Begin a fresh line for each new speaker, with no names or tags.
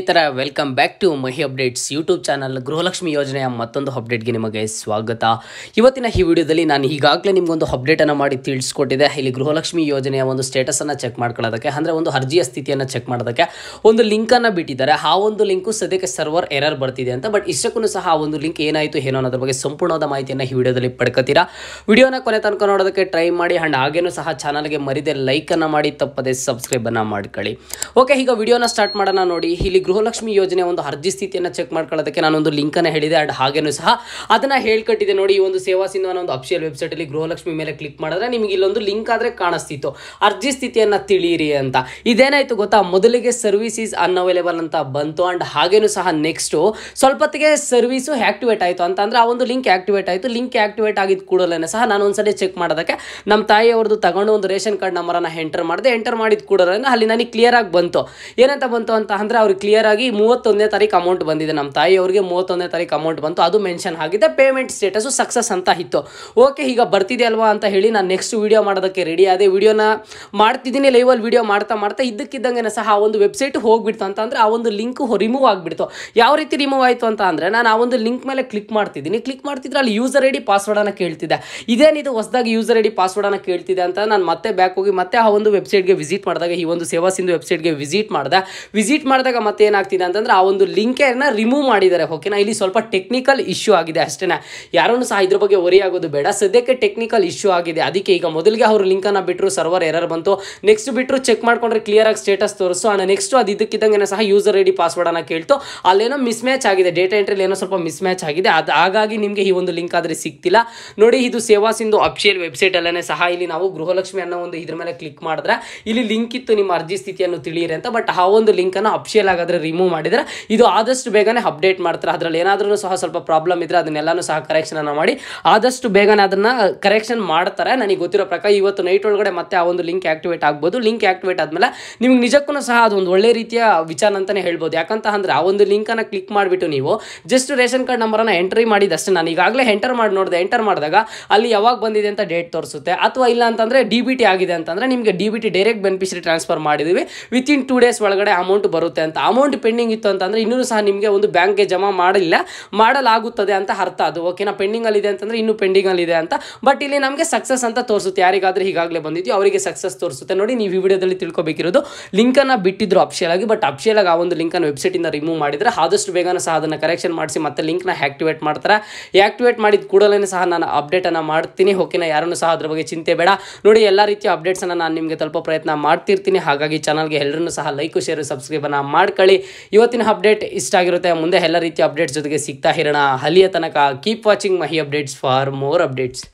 ಈ ಥರ welcome back to Mahi updates YouTube channel Gruhalakshmi ಯೋಜನೆಯ ಮತ್ತೊಂದು ಅಪ್ಡೇಟ್ಗೆ ನಿಮಗೆ ಸ್ವಾಗತ ಇವತ್ತಿನ ಈ ವಿಡಿಯೋದಲ್ಲಿ ನಾನು ಈಗಾಗಲೇ ನಿಮಗೊಂದು ಅಪ್ಡೇಟನ್ನು ಮಾಡಿ ತಿಳಿಸ್ಕೊಟ್ಟಿದೆ ಇಲ್ಲಿ ಗೃಹಲಕ್ಷ್ಮಿ ಯೋಜನೆಯ ಒಂದು ಸ್ಟೇಟಸನ್ನು ಚೆಕ್ ಮಾಡ್ಕೊಳ್ಳೋದಕ್ಕೆ ಅಂದರೆ ಒಂದು ಅರ್ಜಿಯ ಸ್ಥಿತಿಯನ್ನು ಚೆಕ್ ಮಾಡೋದಕ್ಕೆ ಒಂದು ಲಿಂಕನ್ನು ಬಿಟ್ಟಿದ್ದಾರೆ ಆ ಒಂದು ಲಿಂಕು ಸದ್ಯಕ್ಕೆ ಸರ್ವರ್ ಎರರ್ ಬರ್ತಿದೆ ಅಂತ ಬಟ್ ಇಷ್ಟಕ್ಕೂ ಸಹ ಆ ಒಂದು ಲಿಂಕ್ ಏನಾಯಿತು ಏನೋ ಅನ್ನೋದ್ರ ಬಗ್ಗೆ ಸಂಪೂರ್ಣವಾದ ಮಾಹಿತಿಯನ್ನು ಈ ವಿಡಿಯೋದಲ್ಲಿ ಪಡ್ಕೊತೀರಾ ವಿಡಿಯೋನ ಕೊನೆ ತನಕ ನೋಡೋದಕ್ಕೆ ಟ್ರೈ ಮಾಡಿ ಆ್ಯಂಡ್ ಹಾಗೇನೂ ಸಹ ಚಾನಲ್ಗೆ ಮರಿದೆ ಲೈಕನ್ನು ಮಾಡಿ ತಪ್ಪದೆ ಸಬ್ಸ್ಕ್ರೈಬನ್ನು ಮಾಡ್ಕೊಳ್ಳಿ ಓಕೆ ಈಗ ವಿಡಿಯೋನ ಸ್ಟಾರ್ಟ್ ಮಾಡೋಣ ನೋಡಿ ಇಲ್ಲಿ ಗೃಹಲಕ್ಷ್ಮಿ ಯೋಜನೆ ಒಂದು ಅರ್ಜಿ ಸ್ಥಿತಿಯನ್ನು ಚೆಕ್ ಮಾಡ್ಕೊಳ್ಳೋದಕ್ಕೆ ನಾನೊಂದು ಲಿಂಕನ್ನು ಹೇಳಿದೆ ಅಂಡ್ ಹಾಗೇನೂ ಸಹ ಅದನ್ನು ಹೇಳ್ಕೊಟ್ಟಿದೆ ನೋಡಿ ಈ ಒಂದು ಸೇವಾ ಸಿಂಧು ಅನ್ನೋ ಒಂದು ಅಫಿಷಿಯಲ್ ವೆಬ್ಸೈಟಲ್ಲಿ ಗೃಹಲಕ್ಷ್ಮಿ ಮೇಲೆ ಕ್ಲಿಕ್ ಮಾಡಿದ್ರೆ ನಿಮಗೆ ಇಲ್ಲೊಂದು ಲಿಂಕ್ ಆದರೆ ಕಾಣಿಸ್ತಿತ್ತು ಅರ್ಜಿ ಸ್ಥಿತಿಯನ್ನು ತಿಳಿಯಿರಿ ಅಂತ ಇದೇನಾಯಿತು ಗೊತ್ತಾ ಮೊದಲಿಗೆ ಸರ್ವಿಸ್ ಈಸ್ ಅನ್ಅವೈಲೇಬಲ್ ಅಂತ ಬಂತು ಅಂಡ್ ಹಾಗೇನು ಸಹ ನೆಕ್ಸ್ಟು ಸ್ವಲ್ಪತ್ತಿಗೆ ಸರ್ವಿಸು ಆ್ಯಕ್ಟಿವೇಟ್ ಆಯಿತು ಅಂತ ಆ ಒಂದು ಲಿಂಕ್ ಆ್ಯಕ್ಟಿವೇಟ್ ಆಯಿತು ಲಿಂಕ್ ಆ್ಯಕ್ಟಿವೇಟ್ ಆಗಿದ್ದ ಕೂಡಲೇ ಸಹ ನಾನು ಒಂದ್ಸಲ ಚೆಕ್ ಮಾಡೋದಕ್ಕೆ ನಮ್ಮ ತಾಯಿ ತಗೊಂಡು ಒಂದು ರೇಷನ್ ಕಾರ್ಡ್ ನಂಬರನ್ನು ಎಂಟರ್ ಮಾಡಿದೆ ಎಂಟರ್ ಮಾಡಿದ ಕೂಡಲೇ ಅಲ್ಲಿ ನನಗೆ ಕ್ಲಿಯರ್ ಆಗಿ ಬಂತು ಏನಂತ ಬಂತು ಅಂತ ಅಂದರೆ ಅವ್ರಿಗೆ ಕ್ಲಿಯರ್ ಕ್ಲಿಯರ್ ಆಗಿ ಮೂವತ್ತೊಂದನೇ ತಾರೀಕು ಅಮೌಂಟ್ ಬಂದಿದೆ ನಮ್ಮ ತಾಯಿ ಅವರಿಗೆ ಮೂವತ್ತೊಂದನೇ ತಾರೀಕು ಅಮೌಂಟ್ ಬಂತು ಅದು ಮೆನ್ಷನ್ ಆಗಿದೆ ಪೇಮೆಂಟ್ ಸ್ಟೇಟಸ್ ಸಕ್ಸಸ್ ಅಂತ ಇತ್ತು ಓಕೆ ಈಗ ಬರ್ತಿದೆ ಅಲ್ವಾ ಅಂತ ಹೇಳಿ ನಾನು ನೆಕ್ಸ್ಟ್ ವೀಡಿಯೋ ಮಾಡೋದಕ್ಕೆ ರೆಡಿ ಆದೆ ವೀಡಿಯೋನ ಮಾಡ್ತಿದ್ದೀನಿ ಲೈವಲ್ಲಿ ವೀಡಿಯೋ ಮಾಡ್ತಾ ಮಾಡ್ತಾ ಇದ್ದಕ್ಕಿದ್ದಂಗೆ ಸಹ ಆ ಒಂದು ವೆಬ್ಸೈಟ್ ಹೋಗ್ಬಿಡ್ತು ಅಂತ ಅಂದರೆ ಆ ಒಂದು ಲಿಂಕ್ ರಿಮೂವ್ ಆಗಿಬಿಡ್ತು ಯಾವ ರೀತಿ ರಿಮೂವ್ ಆಯಿತು ಅಂತ ಅಂದರೆ ನಾನು ಆ ಒಂದು ಲಿಂಕ್ ಮೇಲೆ ಕ್ಲಿಕ್ ಮಾಡ್ತಿದ್ದೀನಿ ಕ್ಲಿಕ್ ಮಾಡ್ತಿದ್ರೆ ಅಲ್ಲಿ ಯೂಸರ್ ಐ ಡಿ ಪಾಸ್ವರ್ಡನ್ನು ಕೇಳ್ತಿದೆ ಇದೇನಿದು ಹೊಸದಾಗಿ ಯೂಸರ್ ಐ ಡಿ ಪಾಸ್ವರ್ಡನ್ನು ಕೇಳ್ತಿದೆ ಅಂತ ನಾನು ಮತ್ತೆ ಬ್ಯಾಕ್ ಹೋಗಿ ಮತ್ತೆ ಆ ಒಂದು ವೆಬ್ಸೈಟ್ಗೆ ವಿಸಿಟ್ ಮಾಡಿದಾಗ ಈ ಒಂದು ಸೇವಾ ಸಿಂಧು ವೆಬ್ಸೈಟ್ಗೆ ವಿಸಿಟ್ ಮಾಡಿದೆ ವಿಸಿಟ್ ಮಾಡಿದಾಗ ಮತ್ತೆ ಏನಾಗ್ತಿದೆ ಅಂತಂದ್ರೆ ಆ ಒಂದು ಲಿಂಕೇನ ರಿಮೂವ್ ಮಾಡಿದ್ದಾರೆ ಓಕೆನಾ ಇಲ್ಲಿ ಸ್ವಲ್ಪ ಟೆಕ್ನಿಕಲ್ ಇಶ್ಯೂ ಆಗಿದೆ ಅಷ್ಟೇನಾ ಯಾರನ್ನು ಸಹ ಇದ್ರ ಬಗ್ಗೆ ಒರಿ ಆಗೋದು ಬೇಡ ಸದ್ಯಕ್ಕೆ ಟೆಕ್ನಿಕಲ್ ಇಶ್ಯೂ ಆಗಿದೆ ಅದಕ್ಕೆ ಈಗ ಮೊದಲಿಗೆ ಅವರು ಲಿಂಕನ್ನು ಬಿಟ್ಟರು ಸರ್ವರ್ ಎರರ್ ಬಂತು ನೆಕ್ಸ್ಟ್ ಬಿಟ್ಟರು ಚೆಕ್ ಮಾಡ್ಕೊಂಡ್ರೆ ಕ್ಲಿಯರ್ ಆಗಿ ಸ್ಟೇಟಸ್ ತೋರಿಸು ಆ ನೆಕ್ಸ್ಟ್ ಅದು ಇದಕ್ಕಿದ್ದಂಗೆ ಸಹ ಯೂಸರ್ ಐಡಿ ಪಾಸ್ವರ್ಡ್ ಅನ್ನ ಕೇಳ್ತು ಅಲ್ಲೇನೋ ಮಿಸ್ ಮ್ಯಾಚ್ ಆಗಿದೆ ಡೇಟಾ ಎಂಟ್ರಿಲಿ ಏನೋ ಸ್ವಲ್ಪ ಮಿಸ್ ಮ್ಯಾಚ್ ಆಗಿದೆ ಅದು ಹಾಗಾಗಿ ನಿಮಗೆ ಈ ಒಂದು ಲಿಂಕ್ ಆದರೆ ಸಿಗ್ತಿಲ್ಲ ನೋಡಿ ಇದು ಸೇವಾ ಸಿಂಧು ವೆಬ್ಸೈಟ್ ಅಲ್ಲೇ ಸಹ ಇಲ್ಲಿ ನಾವು ಗೃಹಲಕ್ಷ್ಮಿ ಅನ್ನೋ ಒಂದು ಇದ್ರ ಮೇಲೆ ಕ್ಲಿಕ್ ಮಾಡಿದ್ರೆ ಇಲ್ಲಿ ಲಿಂಕ್ ಇತ್ತು ನಿಮ್ಮ ಅರ್ಜಿ ಸ್ಥಿತಿಯನ್ನು ತಿಳಿಯಿರಿ ಅಂತ ಬಟ್ ಆ ಒಂದು ಲಿಂಕನ್ನು ಅಪ್ಷಿಯಲ್ ಆಗಿದ್ರೆ ಏನಾದರೂ ರಿಮೂವ್ ಮಾಡಿದರೆ ಇದು ಆದಷ್ಟು ಬೇಗನೆ ಅಪ್ಡೇಟ್ ಮಾಡ್ತಾರೆ ಅದರಲ್ಲಿ ಏನಾದರೂ ಸಹ ಸ್ವಲ್ಪ ಪ್ರಾಬ್ಲಮ್ ಇದ್ದರೆ ಅದನ್ನೆಲ್ಲನೂ ಸಹ ಕರೆಕ್ಷನನ್ನು ಮಾಡಿ ಆದಷ್ಟು ಬೇಗನೆ ಅದನ್ನು ಕರೆಕ್ಷನ್ ಮಾಡ್ತಾರೆ ನನಗೆ ಗೊತ್ತಿರೋ ಪ್ರಕಾರ ಇವತ್ತು ನೈಟ್ ಒಳಗಡೆ ಮತ್ತೆ ಆ ಒಂದು ಲಿಂಕ್ ಆಕ್ಟಿವೇಟ್ ಆಗ್ಬೋದು ಲಿಂಕ್ ಆಕ್ಟಿವೇಟ್ ಆದಮೇಲೆ ನಿಮ್ಗೆ ನಿಜಕ್ಕೂ ಸಹ ಅದೊಂದು ಒಳ್ಳೆ ರೀತಿಯ ವಿಚಾರ ಅಂತಲೇ ಹೇಳ್ಬೋದು ಯಾಕಂತ ಅಂದರೆ ಆ ಒಂದು ಲಿಂಕನ್ನು ಕ್ಲಿಕ್ ಮಾಡಿಬಿಟ್ಟು ನೀವು ಜಸ್ಟ್ ರೇಷನ್ ಕಾರ್ಡ್ ನಂಬರನ್ನು ಎಂಟ್ರಿ ಮಾಡಿದಷ್ಟೇ ನಾನು ಈಗಾಗಲೇ ಎಂಟರ್ ಮಾಡಿ ನೋಡಿದೆ ಎಂಟರ್ ಮಾಡಿದಾಗ ಅಲ್ಲಿ ಯಾವಾಗ ಬಂದಿದೆ ಅಂತ ಡೇಟ್ ತೋರಿಸುತ್ತೆ ಅಥವಾ ಇಲ್ಲ ಅಂತಂದರೆ ಡಿ ಬಿ ಟಿ ಆಗಿದೆ ಅಂತಂದರೆ ನಿಮಗೆ D B T direct beneficiary transfer ಮಾಡಿದ್ದೀವಿ ವಿತಿನ್ ಟೂ ಡೇಸ್ ಒಳಗಡೆ ಅಮೌಂಟ್ ಬರುತ್ತೆ ಅಂತ ಅಮೌಂಟ್ ಅಮೌಂಟ್ ಪೆಂಡಿಂಗ್ ಇತ್ತು ಅಂತಂದ್ರೆ ಇನ್ನೂ ಸಹ ನಿಮಗೆ ಒಂದು ಬ್ಯಾಂಕ್ಗೆ ಜಮಾ ಮಾಡಿಲ್ಲ ಮಾಡಲಾಗುತ್ತದೆ ಅಂತ ಅರ್ಥ ಅದು ಓಕೆನಾ ಪೆಂಡಿಂಗಲ್ಲಿದೆ ಅಂತಂದರೆ ಇನ್ನೂ ಪೆಂಡಿಂಗಲ್ಲಿದೆ ಅಂತ ಬಟ್ ಇಲ್ಲಿ ನಮಗೆ ಸಕ್ಸಸ್ ಅಂತ ತೋರಿಸುತ್ತೆ ಯಾರಿಗಾದರೂ ಈಗಾಗಲೇ ಬಂದಿದ್ದು ಅವರಿಗೆ ಸಕ್ಸಸ್ ತೋರಿಸುತ್ತೆ ನೋಡಿ ನೀವು ಈ ವಿಡಿಯೋದಲ್ಲಿ ತಿಳ್ಕೊಬೇಕಿರೋದು ಲಿಂಕನ್ನು ಬಿಟ್ಟಿದ್ರು ಅಪ್ಷಿಯಲ್ ಆಗಿ ಬಟ್ ಅಪ್ಷಿಯಲ್ ಆಗಿ ಆ ಒಂದು ಲಿಂಕನ್ನು ವೆಬ್ಸೈಟಿಂದ ರಿಮೂವ್ ಮಾಡಿದರೆ ಆದಷ್ಟು ಬೇಗನೂ ಸಹ ಅದನ್ನು ಕರೆಕ್ಷನ್ ಮಾಡಿಸಿ ಮತ್ತೆ ಲಿಂಕ್ನ ಆಕ್ಟಿವೇಟ್ ಮಾಡ್ತಾರೆ ಆಕ್ಟಿವೇಟ್ ಮಾಡಿದ ಕೂಡಲೇ ಸಹ ನಾನು ಅಪ್ಡೇಟನ್ನು ಮಾಡ್ತೀನಿ ಓಕೆನಾ ಯಾರನ್ನು ಸಹ ಅದ್ರ ಬಗ್ಗೆ ಚಿಂತೆ ಬೇಡ ನೋಡಿ ಎಲ್ಲ ರೀತಿಯ ಅಪ್ಡೇಟ್ಸನ್ನು ನಾನು ನಿಮಗೆ ತಲುಪೋ ಪ್ರಯತ್ನ ಮಾಡ್ತಿರ್ತೀನಿ ಹಾಗಾಗಿ ಚಾನಲ್ಗೆ ಎಲ್ಲರೂ ಸಹ ಲೈಕು ಶೇರು ಸಬ್ಸ್ಕ್ರೈಬನ್ನು ಮಾಡ್ಕೊಳ್ಳಿ ಹೇಳಿ ಇವತ್ತಿನ ಅಪ್ಡೇಟ್ ಇಷ್ಟ ಆಗಿರುತ್ತೆ ಮುಂದೆ ಎಲ್ಲ ರೀತಿಯ ಅಪ್ಡೇಟ್ಸ್ ಜೊತೆಗೆ ಸಿಗ್ತಾ ಇರೋಣ ಅಲ್ಲಿಯ ತನಕ keep watching Mahi updates for more updates